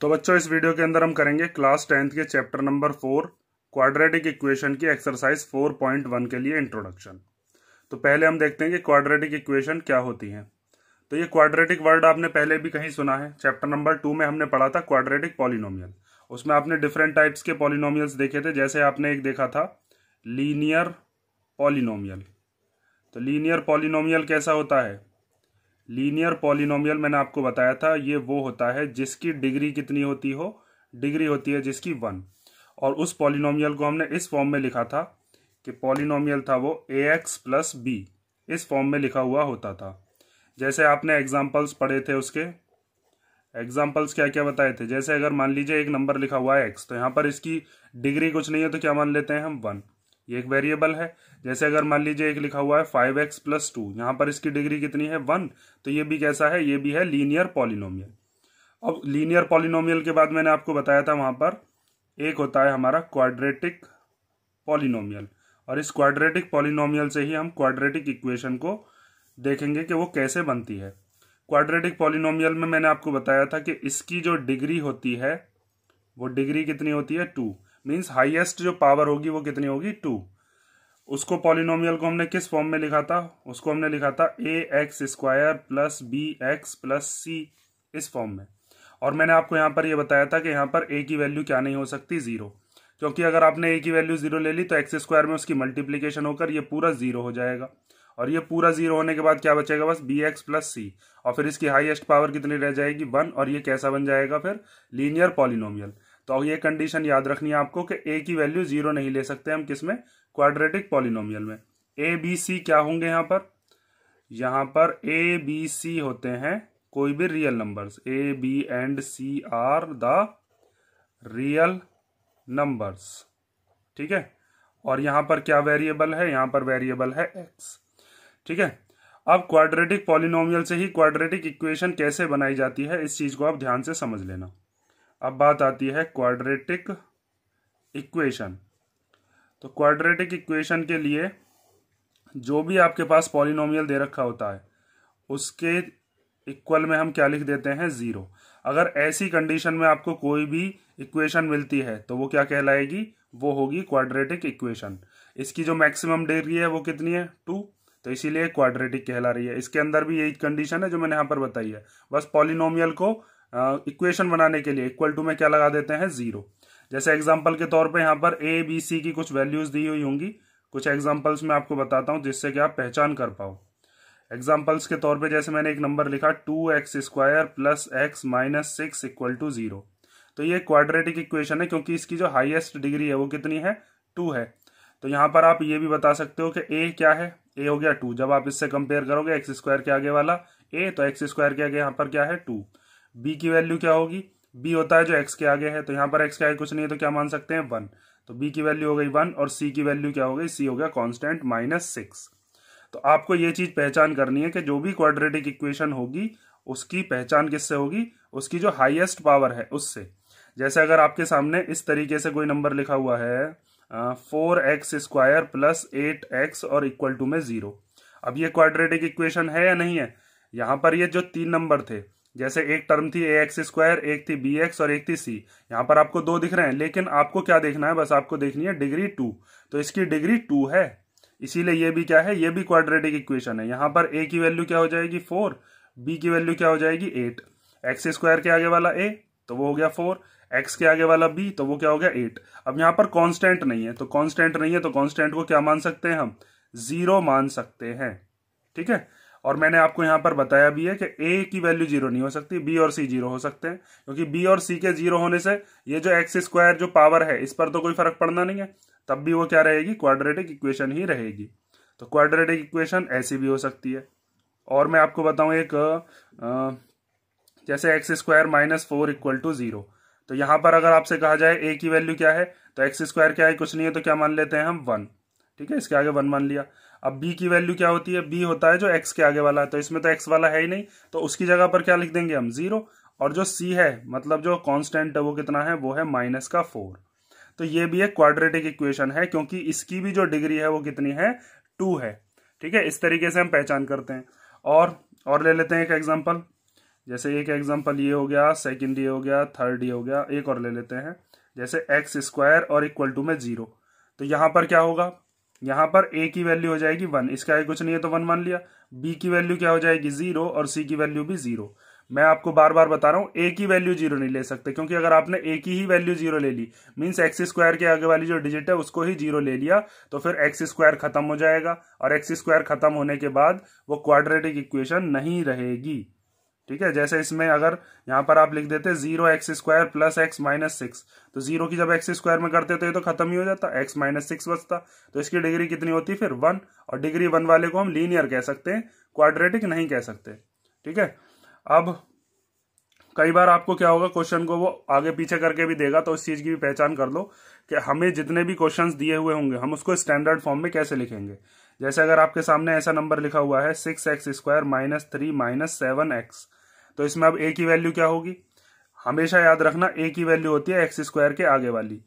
तो बच्चों इस वीडियो के अंदर हम करेंगे क्लास टेंथ के chapter number four quadratic equation की एक्सरसाइज फोर पॉइंट वन के लिए इंट्रोडक्शन तो पहले हम देखते हैं कि क्वाड्रेटिक इक्वेशन क्या होती है तो ये क्वाड्रेटिक वर्ड आपने पहले भी कहीं सुना है चैप्टर नंबर टू में हमने पढ़ा था क्वाड्रेटिक पॉलिनोमियल उसमें आपने डिफरेंट टाइप्स के पॉलिनोमियल्स देखे थे जैसे आपने एक देखा था लीनियर पॉलिनोमियल तो लीनियर पॉलिनोमियल कैसा होता है लीनियर पॉलिनोमियल मैंने आपको बताया था ये वो होता है जिसकी डिग्री कितनी होती हो डिग्री होती है जिसकी वन और उस पॉलिनोमियल को हमने इस फॉर्म में लिखा था कि पॉलिनोमियल था वो ए एक्स प्लस बी इस फॉर्म में लिखा हुआ होता था जैसे आपने एग्जाम्पल्स पढ़े थे उसके एग्जाम्पल्स क्या क्या बताए थे जैसे अगर मान लीजिए एक नंबर लिखा हुआ है एक्स तो यहाँ पर इसकी डिग्री कुछ नहीं है तो क्या मान लेते हैं हम वन ये एक वेरिएबल है जैसे अगर मान लीजिए एक लिखा हुआ है फाइव एक्स प्लस टू यहां पर इसकी डिग्री कितनी है वन तो ये भी कैसा है ये भी है लीनियर पॉलिनोमियल अब लीनियर पॉलिनोमियल के बाद मैंने आपको बताया था वहां पर एक होता है हमारा क्वाड्रेटिक पॉलिनोमियल और इस क्वाड्रेटिक पॉलिनोमियल से ही हम क्वाड्रेटिक इक्वेशन को देखेंगे कि वो कैसे बनती है क्वाड्रेटिक पॉलिनोमियल में मैंने आपको बताया था कि इसकी जो डिग्री होती है वो डिग्री कितनी होती है टू मीन्स हाईएस्ट जो पावर होगी वो कितनी होगी टू उसको पॉलिनोमियल को हमने किस फॉर्म में लिखा था उसको हमने लिखा था a x square plus b x plus c इस फॉर्म में और मैंने आपको यहाँ पर यह बताया था कि यहाँ पर ए की वैल्यू क्या नहीं हो सकती ज़ीरो क्योंकि अगर आपने ए की वैल्यू ज़ीरो ले ली तो एक्स स्क्वायर में उसकी मल्टीप्लीकेशन होकर यह पूरा ज़ीरो हो जाएगा और ये पूरा ज़ीरो होने के बाद क्या बचेगा बस बी एक्स प्लस सी और फिर इसकी हाईएस्ट पावर कितनी रह जाएगी वन और ये कैसा बन जाएगा फिर लीनियर पॉलिनोमियल तो ये कंडीशन याद रखनी है आपको कि ए की वैल्यू जीरो नहीं ले सकते हम किस में क्वाड्रेटिक पॉलिनोमियल में ए बी सी क्या होंगे यहां पर यहां पर ए बी सी होते हैं कोई भी real numbers a b and c are the real numbers ठीक है और यहां पर क्या वेरिएबल है यहां पर वेरिएबल है एक्स ठीक है अब क्वाड्रेटिक पॉलिनोमियल से ही क्वाड्रेटिक इक्वेशन कैसे बनाई जाती है इस चीज को आप ध्यान से समझ लेना अब बात आती है क्वाड्रेटिक इक्वेशन तो क्वाड्रेटिक इक्वेशन के लिए जो भी आपके पास पॉलिनोमियल दे रखा होता है उसके इक्वल में हम क्या लिख देते हैं ज़ीरो अगर ऐसी कंडीशन में आपको कोई भी इक्वेशन मिलती है तो वो क्या कहलाएगी वो होगी क्वाड्रेटिक इक्वेशन इसकी जो मैक्सिमम डिग्री है वो कितनी है टू तो इसीलिए क्वाड्रेटिक कहला रही है इसके अंदर भी यही कंडीशन है जो मैंने यहां पर बताई है बस पॉलिनोमियल को इक्वेशन बनाने के लिए इक्वल टू में क्या लगा देते हैं जीरो जैसे एग्जाम्पल के तौर पर यहाँ पर ए बी सी की कुछ वैल्यूज दी हुई होंगी कुछ एग्जाम्पल्स मैं आपको बताता हूँ जिससे कि आप पहचान कर पाओ एग्जाम्पल्स के तौर पे जैसे मैंने एक नंबर लिखा two x square plus x minus six equal to zero तो ये क्वाड्रेटिक इक्वेशन है क्योंकि इसकी जो हाईएस्ट डिग्री है वो कितनी है टू है तो यहाँ पर आप ये भी बता सकते हो कि ए क्या है ए हो गया टू जब आप इससे कंपेयर करोगे एक्स स्क्वायर के आगे वाला ए तो एक्स स्क्वायर के आगे यहाँ पर क्या है टू बी की वैल्यू क्या होगी बी होता है जो एक्स के आगे है तो यहां पर एक्स के आगे कुछ नहीं है तो क्या मान सकते हैं वन तो बी की वैल्यू हो गई वन और सी की वैल्यू क्या हो गई सी हो गया कॉन्स्टेंट माइनस सिक्स तो आपको ये चीज पहचान करनी है कि जो भी क्वाड्रेटिक इक्वेशन होगी उसकी पहचान किससे होगी उसकी जो हाइएस्ट पावर है उससे जैसे अगर आपके सामने इस तरीके से कोई नंबर लिखा हुआ है four x square plus eight x और इक्वल टू में जीरो अब ये क्वाड्रेटिक इक्वेशन है या नहीं है यहां पर ये जो तीन नंबर थे जैसे एक टर्म थी ए एक्स स्क्वायर एक थी बी एक्स और एक थी सी यहाँ पर आपको दो दिख रहे हैं लेकिन आपको क्या देखना है बस आपको देखनी है डिग्री टू तो इसकी डिग्री टू है इसीलिए ये भी क्या है ये भी क्वाड्रेटिक इक्वेशन है यहाँ पर ए की वैल्यू क्या हो जाएगी फोर बी की वैल्यू क्या हो जाएगी एट एक्स स्क्वायर के आगे वाला ए तो वो हो गया फोर एक्स के आगे वाला बी तो वो क्या हो गया एट अब यहाँ पर कॉन्स्टेंट नहीं है तो कॉन्स्टेंट नहीं है तो कॉन्स्टेंट को क्या मान सकते हैं हम जीरो मान सकते हैं ठीक है और मैंने आपको यहां पर बताया भी है कि ए की वैल्यू जीरो नहीं हो सकती बी और सी जीरो हो सकते हैं क्योंकि बी और सी के जीरो होने से ये जो एक्स स्क्वायर जो पावर है इस पर तो कोई फर्क पड़ना नहीं है तब भी वो क्या रहेगी क्वाड्रेटिक इक्वेशन ही रहेगी तो क्वाड्रेटिक इक्वेशन ऐसी भी हो सकती है और मैं आपको बताऊं एक आ, जैसे x square minus four equal to zero तो यहां पर अगर आपसे कहा जाए ए की वैल्यू क्या है तो एक्स स्क्वायर क्या है कुछ नहीं है तो क्या मान लेते हैं हम वन ठीक है इसके आगे वन मान लिया अब b की वैल्यू क्या होती है b होता है जो x के आगे वाला है तो इसमें तो x वाला है ही नहीं तो उसकी जगह पर क्या लिख देंगे हम जीरो और जो c है मतलब जो कांस्टेंट है वो कितना है वो है माइनस का फोर तो ये भी एक क्वाड्रेटिक इक्वेशन है क्योंकि इसकी भी जो डिग्री है वो कितनी है टू है ठीक है इस तरीके से हम पहचान करते हैं और और ले लेते हैं एक एग्जाम्पल जैसे एक एग्जाम्पल ये हो गया सेकेंड ये हो गया थर्ड ये हो गया एक और ले लेते हैं जैसे एक्स स्क्वायर और इक्वल टू में जीरो तो यहां पर क्या होगा यहां पर ए की वैल्यू हो जाएगी वन इसका आगे कुछ नहीं है तो वन मान लिया बी की वैल्यू क्या हो जाएगी जीरो और सी की वैल्यू भी जीरो मैं आपको बार बार बता रहा हूँ ए की वैल्यू जीरो नहीं ले सकते क्योंकि अगर आपने ए की ही वैल्यू जीरो ले ली मीन्स एक्स स्क्वायर के आगे वाली जो डिजिट है उसको ही जीरो ले लिया तो फिर एक्स स्क्वायर खत्म हो जाएगा और एक्स स्क्वायर खत्म होने के बाद वो क्वाड्रेटिक इक्वेशन नहीं रहेगी ठीक है जैसे इसमें अगर यहां पर आप लिख देते zero x square plus x minus six तो जीरो की जब एक्स स्क्वायर में करते तो ये तो खत्म ही हो जाता एक्स माइनस सिक्स बचता तो इसकी डिग्री कितनी होती फिर वन और डिग्री वन वाले को हम लीनियर कह सकते हैं क्वाड्रेटिक नहीं कह सकते ठीक है अब कई बार आपको क्या होगा क्वेश्चन को वो आगे पीछे करके भी देगा तो उस चीज की भी पहचान कर लो कि हमें जितने भी क्वेश्चन दिए हुए होंगे हम उसको स्टैंडर्ड फॉर्म में कैसे लिखेंगे जैसे अगर आपके सामने ऐसा नंबर लिखा हुआ है six x square minus three minus seven x तो इसमें अब ए की वैल्यू क्या होगी हमेशा याद रखना ए की वैल्यू होती है एक्स स्क्वायर के आगे वाली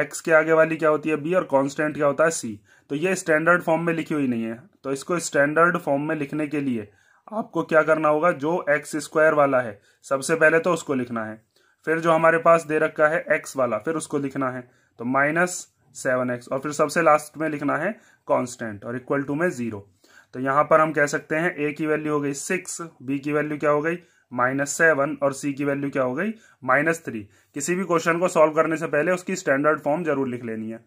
एक्स के आगे वाली क्या होती है बी और कांस्टेंट क्या होता है सी तो ये स्टैंडर्ड फॉर्म में लिखी हुई नहीं है तो इसको स्टैंडर्ड फॉर्म में लिखने के लिए आपको क्या करना होगा जो एक्स स्क्वायर वाला है सबसे पहले तो उसको लिखना है फिर जो हमारे पास दे रखा है एक्स वाला फिर उसको लिखना है तो माइनस सेवन एक्स और फिर सबसे लास्ट में लिखना है कांस्टेंट और इक्वल टू में जीरो तो यहां पर हम कह सकते हैं ए की वैल्यू हो गई सिक्स बी की वैल्यू क्या हो गई माइनस सेवन और सी की वैल्यू क्या हो गई माइनस थ्री किसी भी क्वेश्चन को सॉल्व करने से पहले उसकी स्टैंडर्ड फॉर्म जरूर लिख लेनी है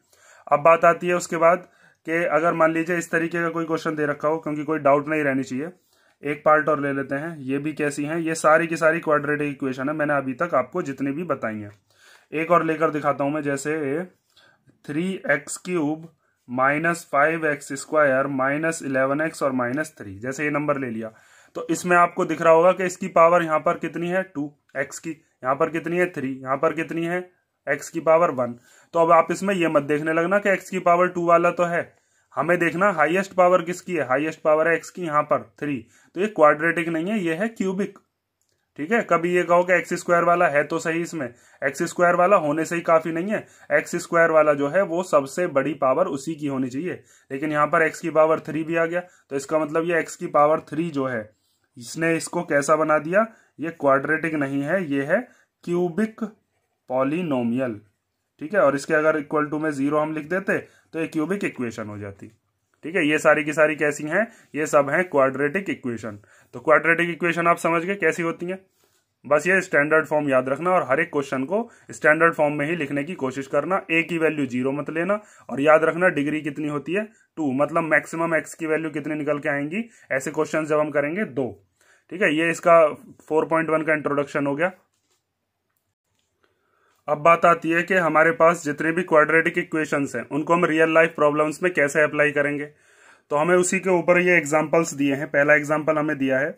अब बात आती है उसके बाद कि अगर मान लीजिए इस तरीके का कोई क्वेश्चन दे रखा हो क्योंकि कोई डाउट नहीं रहनी चाहिए एक पार्ट और ले लेते हैं ये भी कैसी है ये सारी की सारी क्वाड्रेटिक इक्वेशन है मैंने अभी तक आपको जितनी भी बताई हैं एक और लेकर दिखाता हूं मैं जैसे three x cube minus five x square minus eleven x और माइनस थ्री जैसे ये नंबर ले लिया तो इसमें आपको दिख रहा होगा कि इसकी पावर यहां पर कितनी है टू एक्स की यहां पर कितनी है थ्री यहां पर कितनी है एक्स की पावर वन तो अब आप इसमें यह मत देखने लगना कि एक्स की पावर टू वाला तो है हमें देखना हाईएस्ट पावर किसकी है हाईएस्ट पावर है एक्स की यहां पर थ्री तो ये क्वाड्रेटिक नहीं है ये है क्यूबिक ठीक है कभी ये कहो कि एक्स स्क्वायर वाला है तो सही इसमें एक्स स्क्वायर वाला होने से ही काफी नहीं है एक्स स्क्वायर वाला जो है वो सबसे बड़ी पावर उसी की होनी चाहिए लेकिन यहां पर एक्स की पावर थ्री भी आ गया तो इसका मतलब ये एक्स की पावर थ्री जो है इसने इसको कैसा बना दिया ये क्वाड्रेटिक नहीं है ये है क्यूबिक पॉलिनोमियल ठीक है और इसके अगर इक्वल टू में जीरो हम लिख देते तो ये क्यूबिक इक्वेशन हो जाती ठीक है ये सारी की सारी कैसी हैं ये सब हैं क्वाड्रेटिक इक्वेशन तो क्वाड्रेटिक इक्वेशन आप समझ गए कैसी होती हैं बस ये स्टैंडर्ड फॉर्म याद रखना और हर एक क्वेश्चन को स्टैंडर्ड फॉर्म में ही लिखने की कोशिश करना ए की वैल्यू जीरो मत लेना और याद रखना डिग्री कितनी होती है टू मतलब मैक्सिमम एक्स की वैल्यू कितनी निकल के आएंगी ऐसे क्वेश्चन जब हम करेंगे दो ठीक है ये इसका 4.1 का इंट्रोडक्शन हो गया अब बात आती है कि हमारे पास जितने भी क्वाड्रेटिक इक्वेशंस हैं उनको हम रियल लाइफ प्रॉब्लम्स में कैसे अप्लाई करेंगे तो हमें उसी के ऊपर ये एग्जांपल्स दिए हैं पहला एग्जांपल हमें दिया है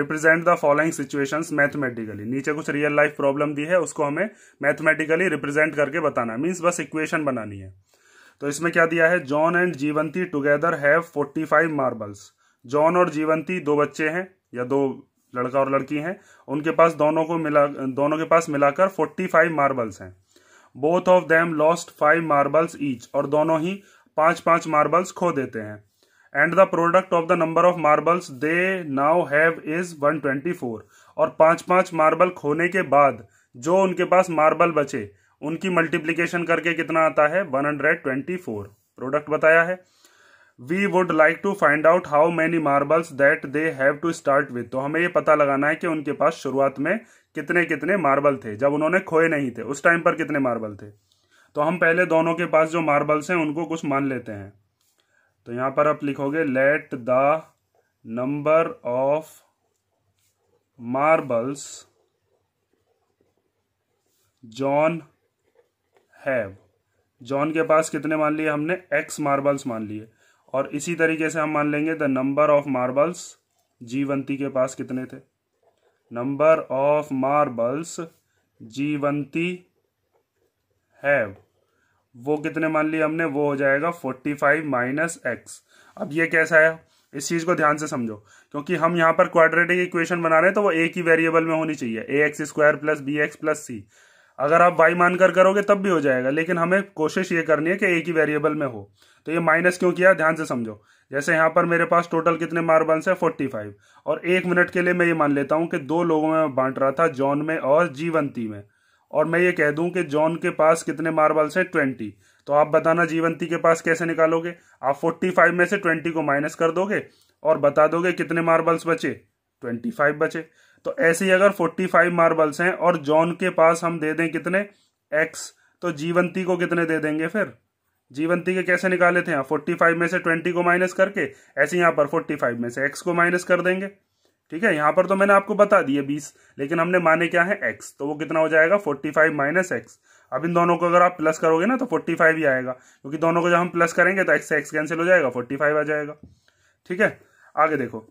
represent the following situations mathematically नीचे कुछ रियल लाइफ प्रॉब्लम दी है उसको हमें मैथमेटिकली रिप्रेजेंट करके बताना मीन्स बस इक्वेशन बनानी है तो इसमें क्या दिया है John and Jeevanti together have 45 marbles John और जीवंती दो बच्चे हैं या दो लड़का और लड़की हैं उनके पास दोनों को मिला दोनों के पास मिलाकर फोर्टी फाइव मार्बल्स हैं both of them lost five marbles each और दोनों ही पांच पांच मार्बल्स खो देते हैं and the product of the number of marbles they now have is 124 और पांच पांच मार्बल खोने के बाद जो उनके पास मार्बल बचे उनकी मल्टीप्लीकेशन करके कितना आता है 124 प्रोडक्ट बताया है we would like to find out how many marbles that they have to start with तो हमें ये पता लगाना है कि उनके पास शुरुआत में कितने कितने मार्बल थे जब उन्होंने खोए नहीं थे उस टाइम पर कितने मार्बल थे तो हम पहले दोनों के पास जो मार्बल्स हैं उनको कुछ मान लेते हैं तो यहां पर आप लिखोगे let the number of marbles John have John के पास कितने मान लिए हमने एक्स मार्बल्स मान लिए और इसी तरीके से हम मान लेंगे the number of marbles Jeevanti के पास कितने थे number of marbles Jeevanti have वो कितने मान लिए हमने वो हो जाएगा फोर्टी फाइव माइनस एक्स अब ये कैसा है इस चीज को ध्यान से समझो क्योंकि हम यहां पर क्वाड्रेटिक इक्वेशन बना रहे हैं तो वो ए की वेरिएबल में होनी चाहिए a x square plus b x plus c अगर आप वाई मानकर करोगे तब भी हो जाएगा लेकिन हमें कोशिश ये करनी है कि एक ही वेरिएबल में हो तो ये माइनस क्यों किया ध्यान से समझो जैसे यहाँ पर मेरे पास टोटल कितने मार्बल्स है फोर्टी फाइव और एक मिनट के लिए मैं ये मान लेता हूँ कि दो लोगों में बांट रहा था जॉन में और जीवंती में और मैं ये कह दूं कि जॉन के पास कितने मार्बल्स हैं ट्वेंटी तो आप बताना जीवंती के पास कैसे निकालोगे आप फोर्टी फाइव में से ट्वेंटी को माइनस कर दोगे और बता दोगे कितने मार्बल्स बचे ट्वेंटी फाइव बचे तो ऐसे ही अगर फोर्टी फाइव मार्बल्स हैं और जॉन के पास हम दे दें कितने एक्स तो जीवंती को कितने दे देंगे फिर जीवंती के कैसे निकाले थे यहाँ फोर्टी फाइव में से ट्वेंटी को माइनस करके ऐसे यहाँ पर फोर्टी फाइव में से एक्स को माइनस कर देंगे ठीक है यहाँ पर तो मैंने आपको बता दिए बीस लेकिन हमने माने क्या है एक्स तो वो कितना हो जाएगा फोर्टी फाइव माइनस एक्स अब इन दोनों को अगर आप प्लस करोगे ना तो फोर्टी फाइव ही आएगा क्योंकि दोनों को जब हम प्लस करेंगे तो एक्स से एक्स कैंसिल हो जाएगा फोर्टी फाइव आ जाएगा ठीक है आगे देखो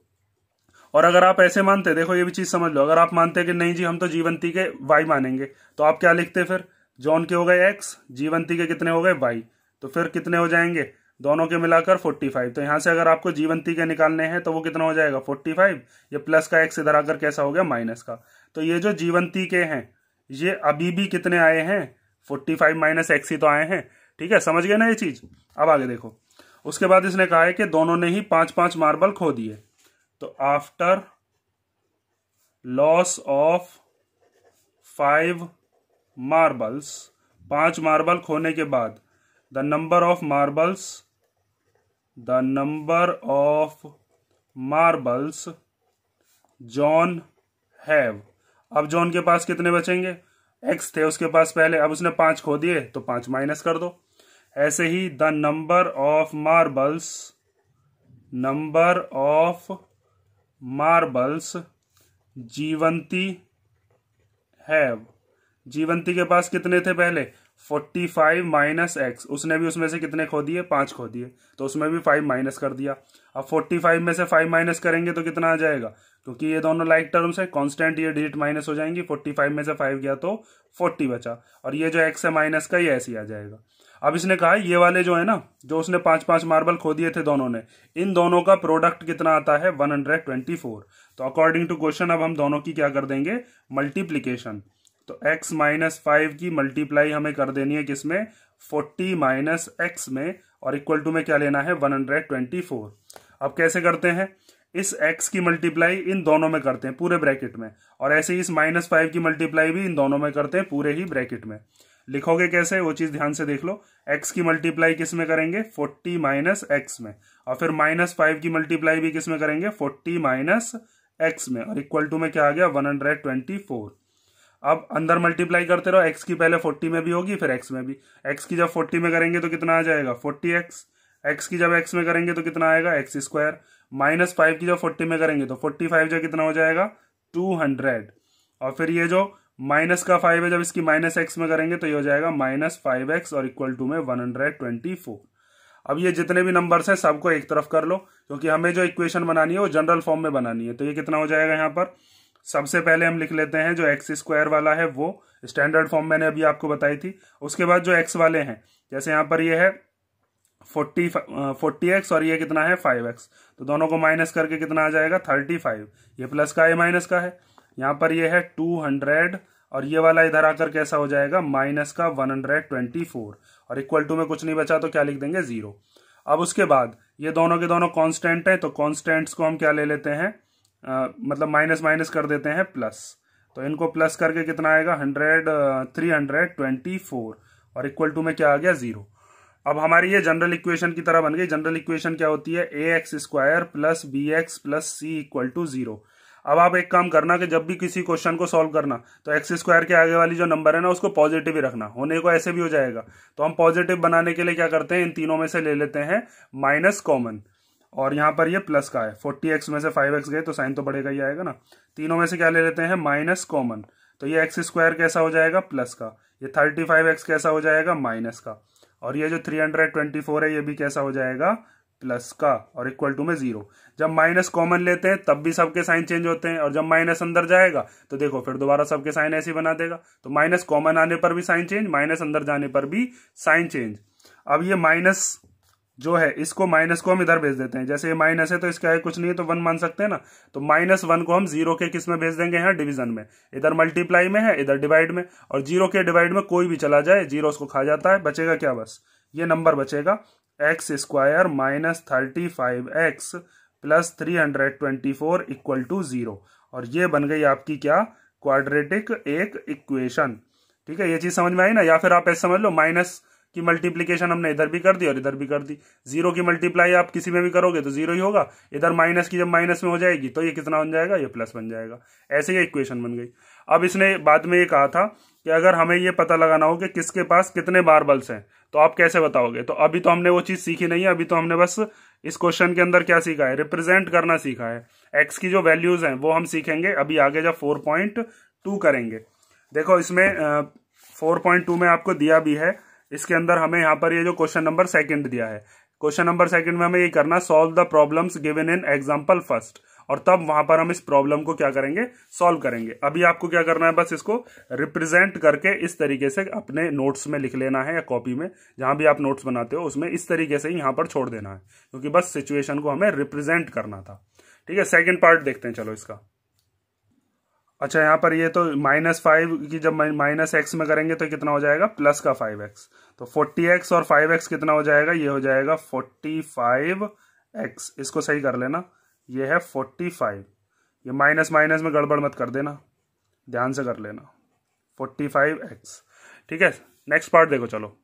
और अगर आप ऐसे मानते देखो ये भी चीज समझ लो अगर आप मानते कि नहीं जी हम तो जीवंती के वाई मानेंगे तो आप क्या लिखते फिर जॉन के हो गए एक्स जीवंती के कितने हो गए वाई तो फिर कितने हो जाएंगे दोनों के मिलाकर 45 तो यहां से अगर आपको जीवंती के निकालने हैं तो वो कितना हो जाएगा 45 ये प्लस का एक्स इधर आकर कैसा हो गया माइनस का तो ये जो जीवंती के हैं ये अभी भी कितने आए हैं 45 फाइव माइनस एक्स ही तो आए हैं ठीक है समझ गए ना ये चीज अब आगे देखो उसके बाद इसने कहा है कि दोनों ने ही पांच पांच मार्बल खो दिए तो after loss of five marbles पांच मार्बल खोने के बाद the number of marbles the number of marbles John have अब जॉन के पास कितने बचेंगे एक्स थे उसके पास पहले अब उसने पांच खो दिए तो पांच माइनस कर दो ऐसे ही the number of marbles number of marbles Jeevanti have Jeevanti के पास कितने थे पहले फोर्टी फाइव माइनस एक्स उसने भी उसमें से कितने खो दिए पांच खो दिए तो उसमें भी फाइव माइनस कर दिया अब फोर्टी फाइव में से फाइव माइनस करेंगे तो कितना आ जाएगा क्योंकि ये दोनों लाइक टर्म्स है कांस्टेंट ये डिजिट माइनस हो जाएंगी फोर्टी फाइव में से फाइव गया तो फोर्टी बचा और ये जो एक्स है माइनस का ये ऐसे ही आ जाएगा अब इसने कहा ये वाले जो है ना जो उसने पांच पांच मार्बल खो दिए थे दोनों ने इन दोनों का प्रोडक्ट कितना आता है 124 तो अकॉर्डिंग टू क्वेश्चन अब हम दोनों की क्या कर देंगे मल्टीप्लीकेशन तो x माइनस फाइव की मल्टीप्लाई हमें कर देनी है किसमें फोर्टी माइनस एक्स में और इक्वल टू में क्या लेना है 124 अब कैसे करते हैं इस x की मल्टीप्लाई इन दोनों में करते हैं पूरे ब्रैकेट में और ऐसे ही इस माइनस फाइव की मल्टीप्लाई भी इन दोनों में करते हैं पूरे ही ब्रैकेट में लिखोगे कैसे वो चीज ध्यान से देख लो एक्स की मल्टीप्लाई किस में करेंगे फोर्टी माइनस एक्स में और फिर माइनस फाइव की मल्टीप्लाई भी किस में करेंगे फोर्टी माइनस एक्स में और इक्वल टू में क्या आ गया वन हंड्रेड ट्वेंटी फोर अब अंदर मल्टीप्लाई करते रहो एक्स की पहले फोर्टी में भी होगी फिर एक्स में भी एक्स की जब फोर्टी में करेंगे तो कितना आ जाएगा फोर्टी एक्स एक्स की जब एक्स में करेंगे तो कितना आएगा एक्स स्क्वायर माइनस फाइव की जब फोर्टी में करेंगे तो फोर्टी फाइव जो कितना हो जाएगा टू हंड्रेड और फिर ये जो माइनस का फाइव है जब इसकी माइनस एक्स में करेंगे तो ये हो जाएगा माइनस फाइव एक्स और इक्वल टू में वन हंड्रेड ट्वेंटी फोर अब ये जितने भी नंबर्स हैं सबको एक तरफ कर लो क्योंकि हमें जो इक्वेशन बनानी है वो जनरल फॉर्म में बनानी है तो ये कितना हो जाएगा यहाँ पर सबसे पहले हम लिख लेते हैं जो एक्स स्क्वायर वाला है वो स्टैंडर्ड फॉर्म मैंने अभी आपको बताई थी उसके बाद जो एक्स वाले हैं जैसे यहाँ पर ये है फोर्टी फोर्टी एक्स और ये कितना है फाइव एक्स तो दोनों को माइनस करके कितना आ जाएगा थर्टी फाइव ये प्लस का है माइनस का है यहाँ पर ये है टू हंड्रेड और ये वाला इधर आकर कैसा हो जाएगा माइनस का वन हंड्रेड ट्वेंटी फोर और इक्वल टू में कुछ नहीं बचा तो क्या लिख देंगे जीरो अब उसके बाद ये दोनों के दोनों कांस्टेंट हैं तो कांस्टेंट्स को हम क्या ले लेते हैं आ, मतलब माइनस माइनस कर देते हैं प्लस तो इनको प्लस करके कितना आएगा hundred three hundred twenty four और इक्वल टू में क्या आ गया जीरो अब हमारी ये जनरल इक्वेशन की तरह बन गई जनरल इक्वेशन क्या होती है a x square plus b x plus c equal to zero अब आप एक काम करना कि जब भी किसी क्वेश्चन को सॉल्व करना तो एक्स स्क्वायर के आगे वाली जो नंबर है ना उसको पॉजिटिव ही रखना होने को ऐसे भी हो जाएगा तो हम पॉजिटिव बनाने के लिए क्या करते हैं इन तीनों में से ले लेते हैं माइनस कॉमन और यहां पर ये प्लस का है फोर्टी एक्स में से फाइव एक्स गए तो साइन तो बढ़ेगा ही आएगा ना तीनों में से क्या ले लेते हैं माइनस कॉमन तो ये एक्स स्क्वायर कैसा हो जाएगा प्लस का ये थर्टी फाइव एक्स कैसा हो जाएगा माइनस का और ये जो थ्री हंड्रेड ट्वेंटी फोर है ये भी कैसा हो जाएगा प्लस का और इक्वल टू में जीरो जब माइनस कॉमन लेते हैं तब भी सबके साइन चेंज होते हैं और जब माइनस अंदर जाएगा तो देखो फिर दोबारा सबके साइन ऐसे बना देगा तो माइनस कॉमन आने पर भी साइन चेंज माइनस अंदर जाने पर भी साइन चेंज अब ये माइनस जो है इसको माइनस को हम इधर भेज देते हैं जैसे ये माइनस है तो इसका है कुछ नहीं है तो वन मान सकते हैं ना तो माइनस वन को हम जीरो के किस में भेज देंगे यहाँ डिवीजन में इधर मल्टीप्लाई में है इधर डिवाइड में और जीरो के डिवाइड में कोई भी चला जाए जीरो उसको खा जाता है बचेगा क्या बस ये नंबर बचेगा x square minus thirty five x plus three hundred twenty four equal to zero और ये बन गई आपकी क्या क्वाड्रेटिक एक इक्वेशन ठीक है ये चीज़ समझ में आई ना या फिर आप ऐसे समझ लो माइनस की मल्टीप्लीकेशन हमने इधर भी कर दी और इधर भी कर दी जीरो की मल्टीप्लाई आप किसी में भी करोगे तो जीरो ही होगा इधर माइनस की जब माइनस में हो जाएगी तो ये कितना बन जाएगा ये प्लस बन जाएगा ऐसे ही इक्वेशन बन गई अब इसने बाद में ये कहा था कि अगर हमें ये पता लगाना हो कि किसके पास कितने मार्बल्स हैं तो आप कैसे बताओगे तो अभी तो हमने वो चीज़ सीखी नहीं है अभी तो हमने बस इस क्वेश्चन के अंदर क्या सीखा है रिप्रेजेंट करना सीखा है एक्स की जो वैल्यूज़ हैं वो हम सीखेंगे अभी आगे जब फोर पॉइंट टू करेंगे देखो इसमें फोर पॉइंट टू में आपको दिया भी है इसके अंदर हमें यहाँ पर ये जो क्वेश्चन नंबर सेकंड दिया है क्वेश्चन नंबर सेकंड में हमें ये करना solve the problem given in example first और तब वहां पर हम इस प्रॉब्लम को क्या करेंगे सॉल्व करेंगे अभी आपको क्या करना है बस इसको रिप्रेजेंट करके इस तरीके से अपने नोट्स में लिख लेना है या कॉपी में जहां भी आप नोट्स बनाते हो उसमें इस तरीके से यहां पर छोड़ देना है क्योंकि बस सिचुएशन को हमें रिप्रेजेंट करना था ठीक है सेकेंड पार्ट देखते हैं चलो इसका अच्छा यहाँ पर ये तो माइनस फाइव की जब माइनस एक्स में करेंगे तो कितना हो जाएगा प्लस का फाइव एक्स तो फोर्टी एक्स और फाइव एक्स कितना हो जाएगा ये हो जाएगा फोर्टी फाइव एक्स इसको सही कर लेना ये है फोर्टी फाइव ये माइनस माइनस में गड़बड़ मत कर देना ध्यान से कर लेना फोर्टी फाइव एक्स ठीक है नेक्स्ट पार्ट देखो चलो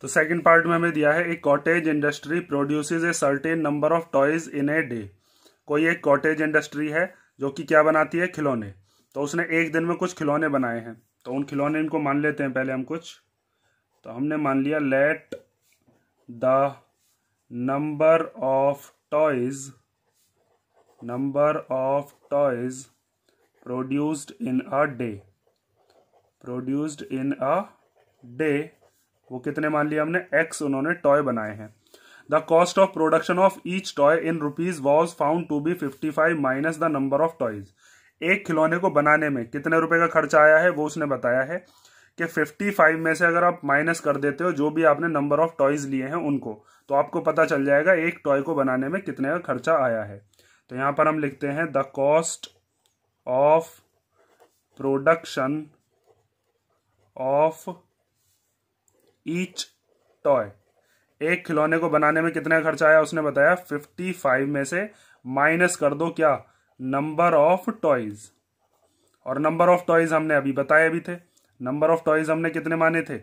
तो सेकंड पार्ट में हमें दिया है एक cottage industry produces a certain number of toys in a day कोई एक कॉटेज इंडस्ट्री है जो कि क्या बनाती है खिलौने तो उसने एक दिन में कुछ खिलौने बनाए हैं तो उन खिलौने इनको मान लेते हैं पहले हम कुछ तो हमने मान लिया let the number of toys number of toys produced in a day produced in a day वो कितने मान लिया हमने x उन्होंने टॉय बनाए हैं the cost of production of each toy in rupees was found to be fifty five minus the number of toys एक खिलौने को बनाने में कितने रुपए का खर्चा आया है वो उसने बताया है कि फिफ्टी फाइव में से अगर आप माइनस कर देते हो जो भी आपने नंबर ऑफ टॉयज लिए हैं उनको तो आपको पता चल जाएगा एक टॉय को बनाने में कितने का खर्चा आया है तो यहां पर हम लिखते हैं the cost of production of each toy एक खिलौने को बनाने में कितना खर्चा आया उसने बताया फिफ्टी फाइव में से माइनस कर दो क्या नंबर ऑफ टॉयज और नंबर ऑफ टॉयज हमने अभी बताए भी थे नंबर ऑफ टॉयज हमने कितने माने थे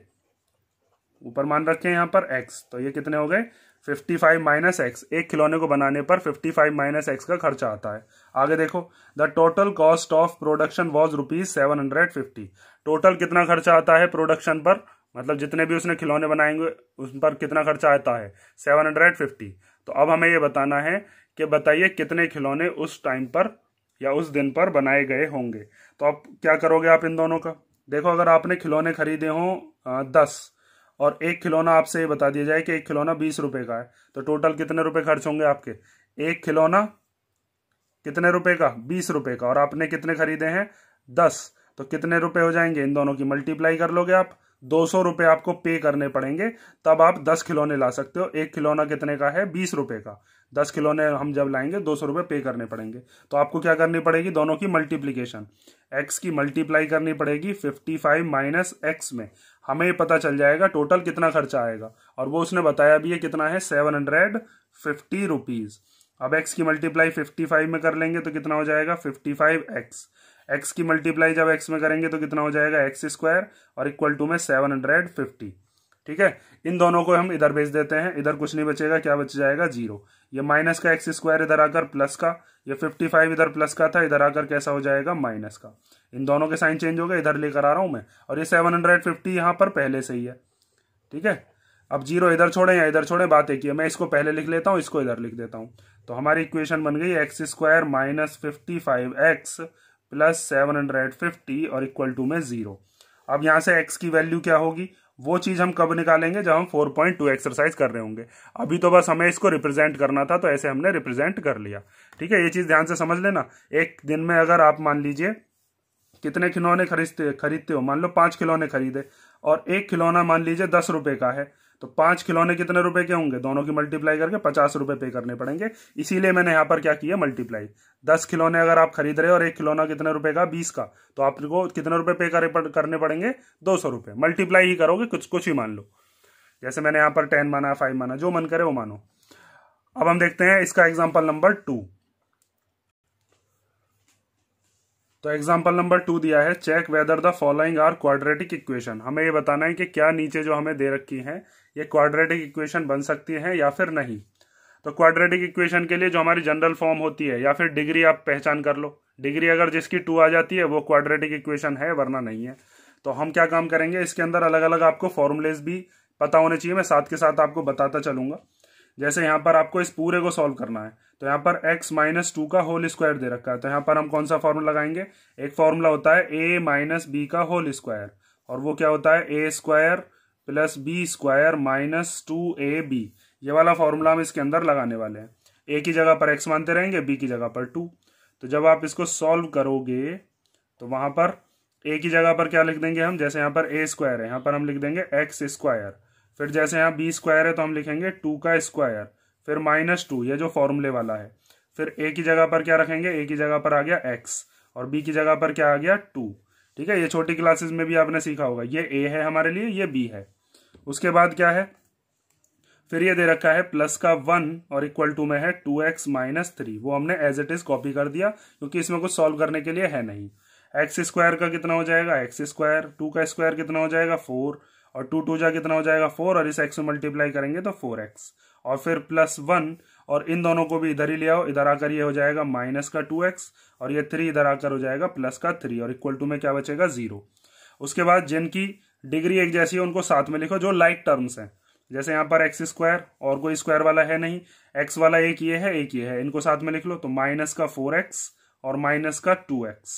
ऊपर मान रखे हैं यहाँ पर एक्स तो ये कितने हो गए फिफ्टी फाइव माइनस एक्स एक खिलौने को बनाने पर फिफ्टी फाइव माइनस एक्स का खर्चा आता है आगे देखो the total cost of production was rupees seven hundred fifty total कितना खर्चा आता है प्रोडक्शन पर मतलब जितने भी उसने खिलौने बनाएंगे उस पर कितना खर्चा आता है सेवन हंड्रेड फिफ्टी तो अब हमें ये बताना है कि बताइए कितने खिलौने उस टाइम पर या उस दिन पर बनाए गए होंगे तो आप क्या करोगे आप इन दोनों का देखो अगर आपने खिलौने खरीदे हों दस और एक खिलौना आपसे बता दिया जाए कि एक खिलौना बीस रुपए का है तो टोटल कितने रुपए खर्च होंगे आपके एक खिलौना कितने रुपए का बीस रुपए का और आपने कितने खरीदे हैं दस तो कितने रुपए हो जाएंगे इन दोनों की मल्टीप्लाई कर लोगे आप दो सौ रुपये आपको पे करने पड़ेंगे तब आप दस खिलौने ला सकते हो एक खिलौना कितने का है बीस रुपये का दस खिलौने हम जब लाएंगे दो सौ रुपये पे करने पड़ेंगे तो आपको क्या करनी पड़ेगी दोनों की मल्टीप्लीकेशन एक्स की मल्टीप्लाई करनी पड़ेगी फिफ्टी फाइव माइनस एक्स में हमें पता चल जाएगा टोटल कितना खर्चा आएगा और वो उसने बताया भी है कितना है सेवन हंड्रेड फिफ्टी रुपीज़ अब एक्स की मल्टीप्लाई फिफ्टी फाइव में कर लेंगे तो कितना हो जाएगा फिफ्टी फाइव एक्स एक्स की मल्टीप्लाई जब एक्स में करेंगे तो कितना हो जाएगा एक्स स्क्वायर और इक्वल टू में सेवन हंड्रेड फिफ्टी ठीक है इन दोनों को हम इधर भेज देते हैं इधर कुछ नहीं बचेगा क्या बच जाएगा जीरो ये माइनस का एक्स स्क्वायर इधर आकर प्लस का ये फिफ्टी फाइव इधर प्लस का था इधर आकर कैसा हो जाएगा माइनस का इन दोनों के साइन चेंज हो गए इधर लेकर आ रहा हूं मैं और ये सेवन हंड्रेड फिफ्टी यहाँ पर पहले से ही है ठीक है अब जीरो इधर छोड़े या इधर छोड़े बात एक ही है मैं इसको पहले लिख लेता हूँ इसको इधर लिख देता हूं तो हमारी इक्वेशन बन गई x square minus fifty five x plus seven hundred fifty और इक्वल टू में जीरो अब यहां से एक्स की वैल्यू क्या होगी वो चीज हम कब निकालेंगे जब हम फोर पॉइंट टू एक्सरसाइज कर रहे होंगे अभी तो बस हमें इसको रिप्रेजेंट करना था तो ऐसे हमने रिप्रेजेंट कर लिया ठीक है ये चीज ध्यान से समझ लेना एक दिन में अगर आप मान लीजिए कितने खिलौने खरीदते खरीदते हो मान लो पांच खिलौने खरीदे और एक खिलौना मान लीजिए दस रुपए का है तो पांच खिलौने कितने रुपए के होंगे दोनों की मल्टीप्लाई करके पचास रुपए पे करने पड़ेंगे इसीलिए मैंने यहां पर क्या किया मल्टीप्लाई दस खिलौने अगर आप खरीद रहे हो और एक खिलौना कितने रुपए का बीस का तो आपको कितने रुपए पे करने पड़ेंगे दो सौ रुपए मल्टीप्लाई ही करोगे कुछ कुछ ही मान लो जैसे मैंने यहां पर टेन माना फाइव माना जो मन करे वो मानो अब हम देखते हैं इसका एग्जाम्पल नंबर टू तो एग्जाम्पल नंबर टू दिया है check whether the following are quadratic equation हमें ये बताना है कि क्या नीचे जो हमें दे रखी है ये क्वाड्रेटिक इक्वेशन बन सकती है या फिर नहीं तो क्वाड्रेटिक इक्वेशन के लिए जो हमारी जनरल फॉर्म होती है या फिर डिग्री आप पहचान कर लो डिग्री अगर जिसकी टू आ जाती है वो क्वाड्रेटिक इक्वेशन है वरना नहीं है तो हम क्या काम करेंगे इसके अंदर अलग अलग आपको फॉर्मुलेज भी पता होने चाहिए मैं साथ के साथ आपको बताता चलूंगा जैसे यहाँ पर आपको इस पूरे को सॉल्व करना है तो यहाँ पर x माइनस टू का होल स्क्वायर दे रखा है तो यहाँ पर हम कौन सा फॉर्मूला लगाएंगे एक फॉर्मूला होता है a माइनस बी का होल स्क्वायर और वो क्या होता है a square plus b square minus two a b ये वाला फॉर्मूला हम इसके अंदर लगाने वाले हैं ए की जगह पर एक्स मानते रहेंगे बी की जगह पर टू तो जब आप इसको सॉल्व करोगे तो वहां पर ए की जगह पर क्या लिख देंगे हम जैसे यहाँ पर ए स्क्वायर है यहाँ पर हम लिख देंगे एक्स स्क्वायर फिर जैसे यहाँ बी स्क्वायर है तो हम लिखेंगे टू का स्क्वायर फिर माइनस टू ये जो फॉर्मूले वाला है फिर ए की जगह पर क्या रखेंगे ए की जगह पर आ गया एक्स और बी की जगह पर क्या आ गया टू ठीक है ये छोटी क्लासेस में भी आपने सीखा होगा ये ए है हमारे लिए ये बी है उसके बाद क्या है फिर ये दे रखा है प्लस का वन और इक्वल टू में है टू एक्स माइनस थ्री वो हमने एज इट इज कॉपी कर दिया क्योंकि इसमें कुछ सॉल्व करने के लिए है नहीं एक्स स्क्वायर का कितना हो जाएगा एक्स स्क्वायर टू का स्क्वायर कितना हो जाएगा फोर और टू टू जा कितना हो जाएगा फोर और इस एक्स में मल्टीप्लाई करेंगे तो फोर एक्स और फिर प्लस वन और इन दोनों को भी इधर ही ले आओ इधर आकर ये हो जाएगा माइनस का टू एक्स और ये थ्री इधर आकर हो जाएगा प्लस का थ्री और इक्वल टू में क्या बचेगा जीरो उसके बाद जिनकी डिग्री एक जैसी है उनको साथ में लिखो जो लाइक टर्म्स हैं जैसे यहां पर एक्स स्क्वायर और कोई स्क्वायर वाला है नहीं एक्स वाला एक ये है एक ये है इनको साथ में लिख लो तो माइनस का फोर एक्स और माइनस का टू एक्स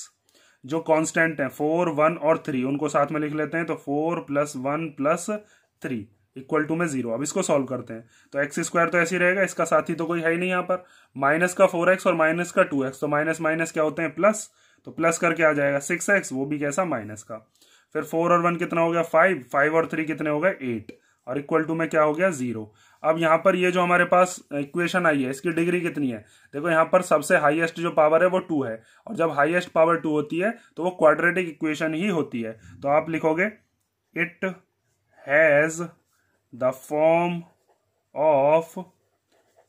जो कांस्टेंट है फोर वन और थ्री उनको साथ में लिख लेते हैं तो four plus one plus three equal to में जीरो अब इसको सॉल्व करते हैं तो एक्स स्क्वायर तो ऐसे ही रहेगा इसका साथ ही तो कोई है ही नहीं यहाँ पर माइनस का फोर एक्स और माइनस का टू एक्स तो माइनस माइनस क्या होते हैं प्लस तो प्लस करके आ जाएगा सिक्स एक्स वो भी कैसा माइनस का फिर फोर और वन कितना हो गया फाइव फाइव और थ्री कितने हो गए एट और इक्वल टू में क्या हो गया जीरो अब यहाँ पर ये जो हमारे पास इक्वेशन आई है इसकी डिग्री कितनी है देखो यहाँ पर सबसे हाईएस्ट जो पावर है वो टू है और जब हाईएस्ट पावर टू होती है तो वो क्वाड्रेटिक इक्वेशन ही होती है तो आप लिखोगे it has the form of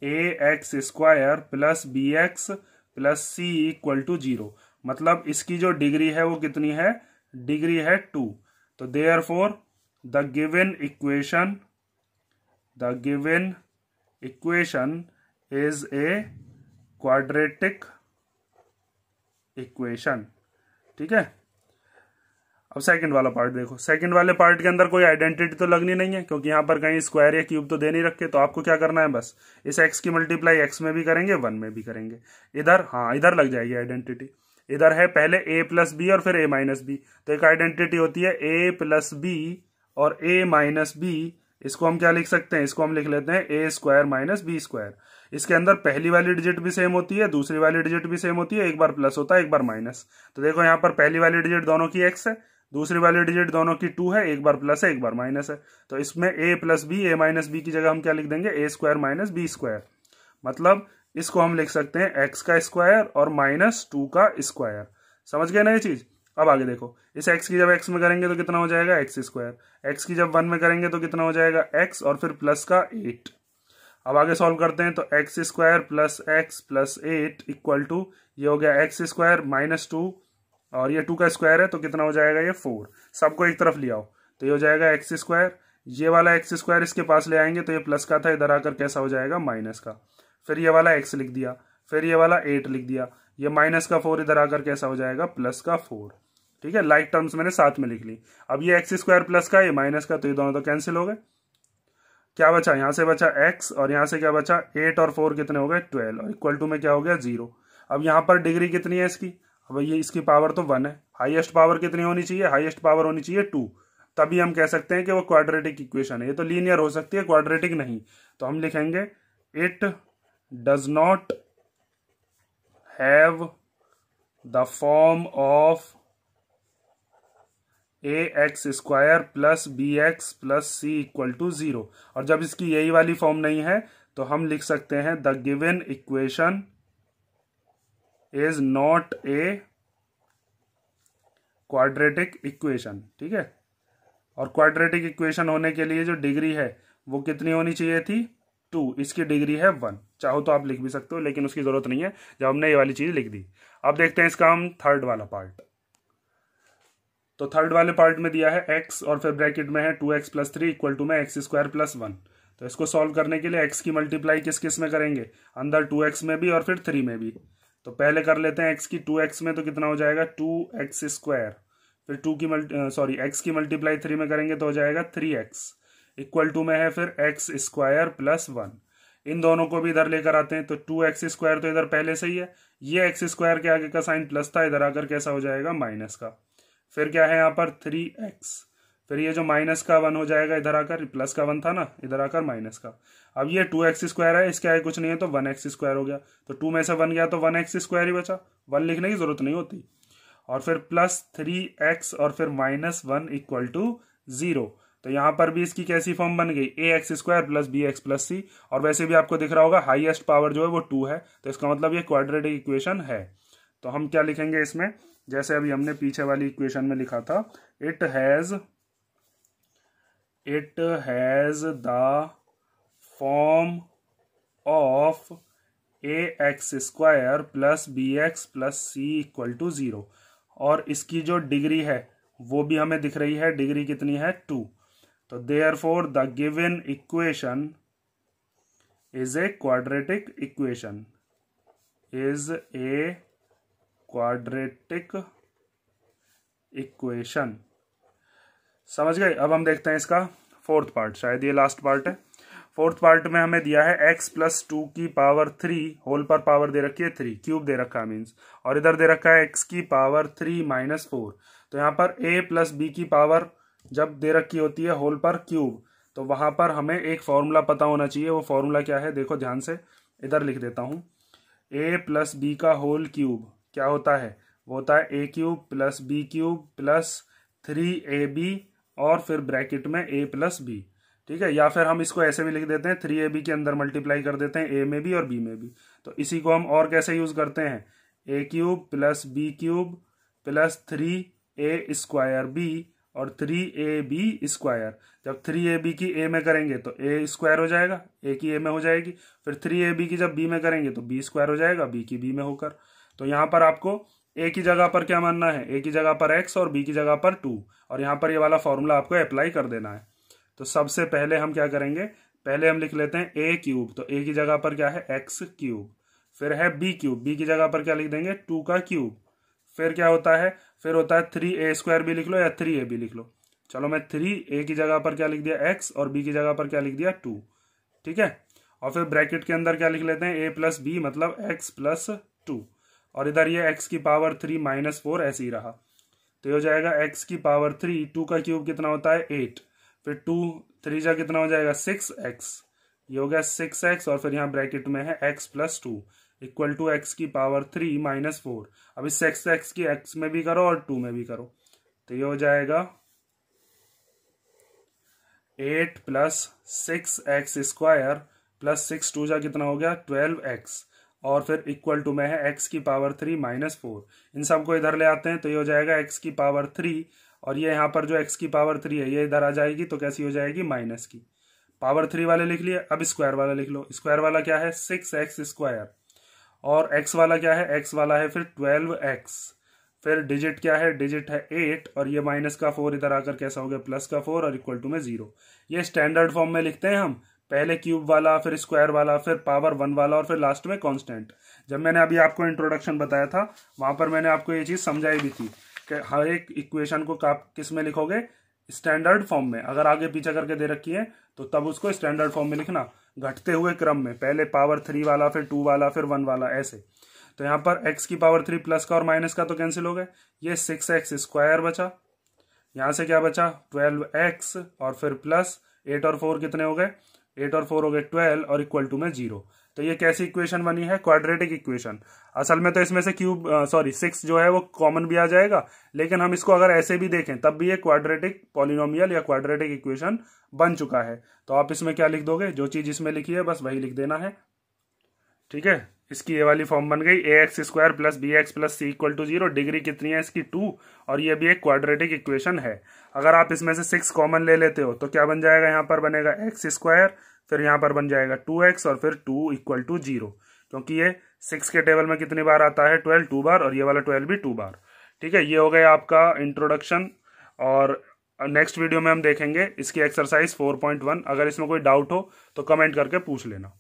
a x square plus b x plus c equal to zero मतलब इसकी जो डिग्री है वो कितनी है डिग्री है टू तो therefore the given equation the given equation is a quadratic equation ठीक है अब सेकंड वाला पार्ट देखो सेकंड वाले पार्ट के अंदर कोई आइडेंटिटी तो लगनी नहीं है क्योंकि यहां पर कहीं स्क्वायर या क्यूब तो दे नहीं रखे तो आपको क्या करना है बस इस एक्स की मल्टीप्लाई एक्स में भी करेंगे वन में भी करेंगे इधर हाँ इधर लग जाएगी आइडेंटिटी इधर है पहले ए प्लस बी और फिर ए माइनस बी तो एक आइडेंटिटी होती है ए प्लस बी और ए माइनस बी इसको हम क्या लिख सकते हैं इसको हम लिख लेते हैं a square minus b square इसके अंदर पहली वाली डिजिट भी सेम होती है दूसरी वाली डिजिट भी सेम होती है एक बार प्लस होता है एक बार माइनस तो देखो यहाँ पर पहली वाली डिजिट दोनों की एक्स है दूसरी वाली डिजिट दोनों की टू है एक बार प्लस है एक बार माइनस है तो इसमें a plus b a minus b की जगह हम क्या लिख देंगे a square minus b square मतलब इसको हम लिख सकते हैं एक्स का स्क्वायर और माइनस टू का स्क्वायर समझ गए ना ये चीज अब आगे देखो इस एक्स की जब एक्स में करेंगे तो कितना हो जाएगा एक्स स्क्वायर एक्स की जब वन में करेंगे तो कितना हो जाएगा एक्स और फिर प्लस का एट अब आगे सॉल्व करते हैं तो x square plus x plus eight equal to ये हो गया एक्स स्क्वायर माइनस टू और ये टू का स्क्वायर है तो कितना हो जाएगा ये फोर सबको एक तरफ ले आओ तो ये हो जाएगा एक्स स्क्वायर ये वाला एक्स स्क्वायर इसके पास ले आएंगे तो ये प्लस का था इधर आकर कैसा हो जाएगा माइनस का फिर ये वाला एक्स लिख दिया फिर ये वाला एट लिख दिया ये माइनस का फोर इधर आकर कैसा हो जाएगा प्लस का फोर ठीक है लाइक टर्म्स मैंने साथ में लिख ली अब ये एक्स स्क्वायर प्लस का ये माइनस का तो ये दोनों तो कैंसिल हो गए क्या बचा यहां से बचा एक्स और यहां से क्या बचा एट और फोर कितने हो गए ट्वेल्व और इक्वल टू में क्या हो गया जीरो अब यहां पर डिग्री कितनी है इसकी अब ये इसकी पावर तो वन है हाइएस्ट पावर कितनी होनी चाहिए हाइएस्ट पावर होनी चाहिए टू तभी हम कह सकते हैं कि वो क्वाड्रेटिक इक्वेशन है ये तो लीनियर हो सकती है क्वाड्रेटिक नहीं तो हम लिखेंगे it does not have the form of a x square plus b x plus c equal to zero और जब इसकी यही वाली फॉर्म नहीं है तो हम लिख सकते हैं the given equation is not a quadratic equation ठीक है और क्वाड्रेटिक इक्वेशन होने के लिए जो डिग्री है वो कितनी होनी चाहिए थी टू इसकी डिग्री है वन चाहो तो आप लिख भी सकते हो लेकिन उसकी ज़रूरत नहीं है जब हमने ये वाली चीज़ लिख दी अब देखते हैं इसका हम थर्ड वाला पार्ट तो थर्ड वाले पार्ट में दिया है एक्स और फिर ब्रैकेट में है two x plus three equal to में एक्स स्क्वायर प्लस वन तो इसको सॉल्व करने के लिए एक्स की मल्टीप्लाई किस किस में करेंगे अंदर टू एक्स में भी और फिर थ्री में भी तो पहले कर लेते हैं एक्स की टू एक्स में तो कितना हो जाएगा टू एक्स स्क्वायर फिर टू की मल्टी सॉरी एक्स की मल्टीप्लाई थ्री में करेंगे तो हो जाएगा थ्री एक्स इक्वल टू में है फिर एक्स स्क्वायर प्लस वन इन दोनों को भी इधर लेकर आते हैं तो टू एक्स स्क्वायर तो इधर पहले से ही है ये एक्स स्क्वायर के आगे का साइन प्लस था इधर आकर कैसा हो जाएगा माइनस का फिर क्या है यहाँ पर थ्री एक्स फिर ये जो माइनस का वन हो जाएगा इधर आकर प्लस का वन था ना इधर आकर माइनस का अब ये टू एक्स स्क्वायर है इसके आगे कुछ नहीं है तो वन एक्स स्क्वायर हो गया तो टू में से वन गया तो वन एक्स स्क्वायर ही बचा वन लिखने की जरूरत नहीं होती और फिर प्लस थ्री एक्स और फिर minus one equal to zero तो यहां पर भी इसकी कैसी फॉर्म बन गई a x square plus b x plus c और वैसे भी आपको दिख रहा होगा हाईएस्ट पावर जो है वो टू है तो इसका मतलब ये क्वाड्रेटिक इक्वेशन है तो हम क्या लिखेंगे इसमें जैसे अभी हमने पीछे वाली इक्वेशन में लिखा था it has it has the form of a x square plus b x plus c equal to zero और इसकी जो डिग्री है वो भी हमें दिख रही है डिग्री कितनी है टू तो therefore the given equation is a quadratic equation is a quadratic equation समझ गए अब हम देखते हैं इसका फोर्थ पार्ट शायद ये लास्ट पार्ट है फोर्थ पार्ट में हमें दिया है एक्स प्लस टू की पावर थ्री होल पर पावर दे रखी है थ्री क्यूब दे रखा है मीन्स और इधर दे रखा है एक्स की पावर थ्री माइनस फोर तो यहां पर ए प्लस बी की पावर जब दे रखी होती है होल पर क्यूब तो वहां पर हमें एक फॉर्मूला पता होना चाहिए वो फॉर्मूला क्या है देखो ध्यान से इधर लिख देता हूँ ए प्लस बी का होल क्यूब क्या होता है वो होता है a cube plus b cube plus three a b और फिर ब्रैकेट में ए प्लस बी ठीक है या फिर हम इसको ऐसे भी लिख देते हैं थ्री ए बी के अंदर मल्टीप्लाई कर देते हैं ए में भी और बी में भी तो इसी को हम और कैसे यूज करते हैं a cube plus b cube plus three a square b और थ्री ए बी स्क्वायर जब थ्री ए बी की ए में करेंगे तो ए स्क्वायर हो जाएगा ए की ए में हो जाएगी फिर थ्री ए बी की जब बी में करेंगे तो बी स्क्वायर हो जाएगा बी की बी में होकर तो यहाँ पर आपको ए की जगह पर क्या मानना है ए की जगह पर एक्स और बी की जगह पर टू और यहाँ पर ये यह वाला फॉर्मूला आपको अप्लाई कर देना है तो सबसे पहले हम क्या करेंगे पहले हम लिख लेते हैं ए क्यूब तो ए की जगह पर क्या है एक्स क्यूब फिर है बी क्यूब बी की जगह पर क्या लिख देंगे टू का क्यूब फिर क्या होता है फिर होता है थ्री ए स्क्वायर भी लिख लो या थ्री ए भी लिख लो चलो मैं थ्री ए की जगह पर क्या लिख दिया एक्स और बी की जगह पर क्या लिख दिया टू ठीक है और फिर ब्रैकेट के अंदर क्या लिख लेते हैं ए प्लस बी मतलब एक्स प्लस टू और इधर ये एक्स की पावर थ्री माइनस फोर ऐसे ही रहा तो ये हो जाएगा एक्स की पावर थ्री टू का क्यूब कितना होता है एट फिर टू थ्री जा कितना हो जाएगा सिक्स एक्स ये हो गया सिक्स एक्स और फिर यहाँ ब्रैकेट में है x plus two equal to x की पावर थ्री माइनस फोर अब इस एक्स एक्स की एक्स में भी करो और टू में भी करो तो ये हो जाएगा eight plus six x square plus six two जा कितना हो गया ट्वेल्व एक्स और फिर इक्वल टू में है एक्स की पावर थ्री माइनस फोर इन सबको इधर ले आते हैं तो ये हो जाएगा एक्स की पावर थ्री और ये यहाँ पर जो एक्स की पावर थ्री है ये इधर आ जाएगी तो कैसी हो जाएगी माइनस की पावर थ्री वाले लिख लिए अब स्क्वायर वाला लिख लो स्क्वायर वाला क्या है सिक्स एक्स स्क्वायर और एक्स वाला क्या है एक्स वाला है फिर ट्वेल्व एक्स फिर डिजिट क्या है डिजिट है एट और ये माइनस का फोर इधर आकर कैसा हो गया प्लस का फोर और इक्वल टू में जीरो ये स्टैंडर्ड फॉर्म में लिखते हैं हम पहले क्यूब वाला फिर स्क्वायर वाला फिर पावर वन वाला और फिर लास्ट में कांस्टेंट जब मैंने अभी आपको इंट्रोडक्शन बताया था वहां पर मैंने आपको ये चीज समझाई भी थी कि हर एक इक्वेशन को आप किस में लिखोगे स्टैंडर्ड फॉर्म में अगर आगे पीछे करके दे रखी है तो तब उसको स्टैंडर्ड फॉर्म में लिखना घटते हुए क्रम में पहले पावर थ्री वाला फिर टू वाला फिर वन वाला ऐसे तो यहां पर एक्स की पावर थ्री प्लस का और माइनस का तो कैंसिल हो गए ये सिक्स एक्स स्क्वायर बचा यहां से क्या बचा ट्वेल्व एक्स और फिर प्लस एट और फोर कितने हो गए एट और फोर हो गए ट्वेल्व और इक्वल टू में जीरो तो ये कैसी इक्वेशन बनी है क्वाड्रेटिक इक्वेशन असल में तो इसमें से क्यूब सॉरी सिक्स जो है वो कॉमन भी आ जाएगा लेकिन हम इसको अगर ऐसे भी देखें तब भी ये क्वाड्रेटिक पॉलिनोमियल या क्वाड्रेटिक इक्वेशन बन चुका है तो आप इसमें क्या लिख दोगे जो चीज़ इसमें लिखी है बस वही लिख देना है ठीक है इसकी ये वाली फॉर्म बन गई a x square plus b x plus c equal to zero degree कितनी है इसकी टू और ये भी एक क्वाड्रेटिक इक्वेशन है अगर आप इसमें से सिक्स कॉमन ले लेते हो तो क्या बन जाएगा यहाँ पर बनेगा एक्स स्क्वायर फिर यहाँ पर बन जाएगा टू एक्स और फिर टू इक्वल टू जीरो क्योंकि ये सिक्स के टेबल में कितनी बार आता है ट्वेल्व टू बार और ये वाला ट्वेल्व भी टू बार ठीक है ये हो गया आपका इंट्रोडक्शन और नेक्स्ट वीडियो में हम देखेंगे इसकी एक्सरसाइज 4.1 अगर इसमें कोई डाउट हो तो कमेंट करके पूछ लेना